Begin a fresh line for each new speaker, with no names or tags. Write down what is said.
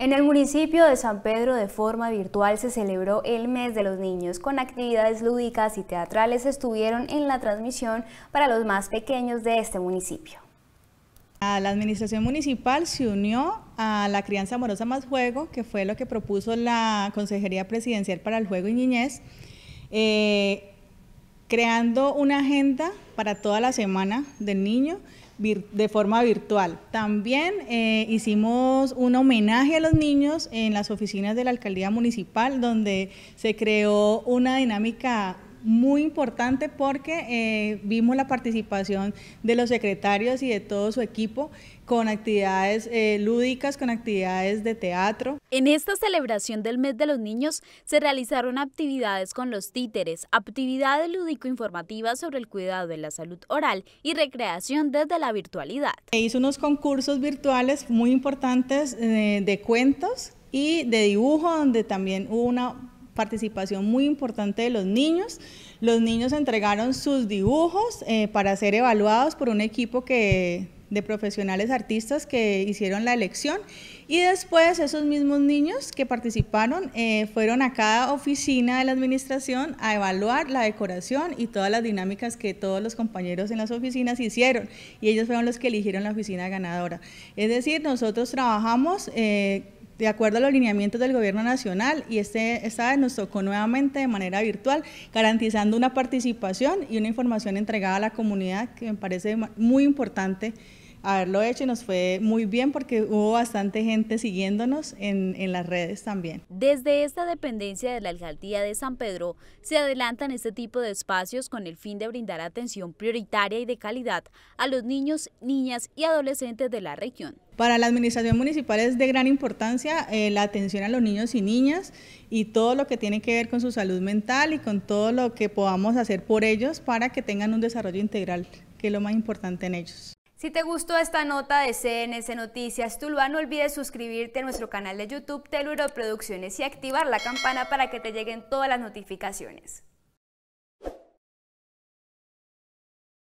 En el municipio de San Pedro de forma virtual se celebró el Mes de los Niños con actividades lúdicas y teatrales estuvieron en la transmisión para los más pequeños
de este municipio. La administración municipal se unió a la crianza amorosa más juego, que fue lo que propuso la Consejería Presidencial para el Juego y Niñez, eh, creando una agenda para toda la semana del niño, de forma virtual. También eh, hicimos un homenaje a los niños en las oficinas de la alcaldía municipal, donde se creó una dinámica muy importante porque eh, vimos la participación de los secretarios y de todo su equipo con actividades eh, lúdicas, con actividades de teatro. En esta celebración del mes de los niños se realizaron actividades
con los títeres, actividades lúdico-informativas sobre el cuidado de la salud oral y
recreación desde la virtualidad. Hizo unos concursos virtuales muy importantes eh, de cuentos y de dibujo, donde también hubo una participación muy importante de los niños. Los niños entregaron sus dibujos eh, para ser evaluados por un equipo de profesionales artistas que hicieron la elección y después esos mismos niños que participaron eh, fueron a cada oficina de la administración a evaluar la decoración y todas las dinámicas que todos los compañeros en las oficinas hicieron y ellos fueron los que eligieron la oficina ganadora. Es decir, nosotros trabajamos... Eh, de acuerdo a los lineamientos del Gobierno Nacional y este, esta vez nos tocó nuevamente de manera virtual, garantizando una participación y una información entregada a la comunidad que me parece muy importante haberlo hecho y nos fue muy bien porque hubo bastante gente siguiéndonos en, las redes también. Desde esta dependencia de la Alcaldía de San Pedro
se adelantan este tipo de espacios con el fin de brindar atención prioritaria y de calidad a los niños, niñas y adolescentes de la región.
Para la administración municipal es de gran importancia eh, la atención a los niños y niñas y todo lo que tiene que ver con su salud mental y con todo lo que podamos hacer por ellos para que tengan un desarrollo integral, que es lo más importante en ellos.
Si te gustó esta nota de CNC Noticias Tuluá, no olvides suscribirte a nuestro canal de YouTube Teluro Producciones y activar la campana para que te lleguen todas las notificaciones.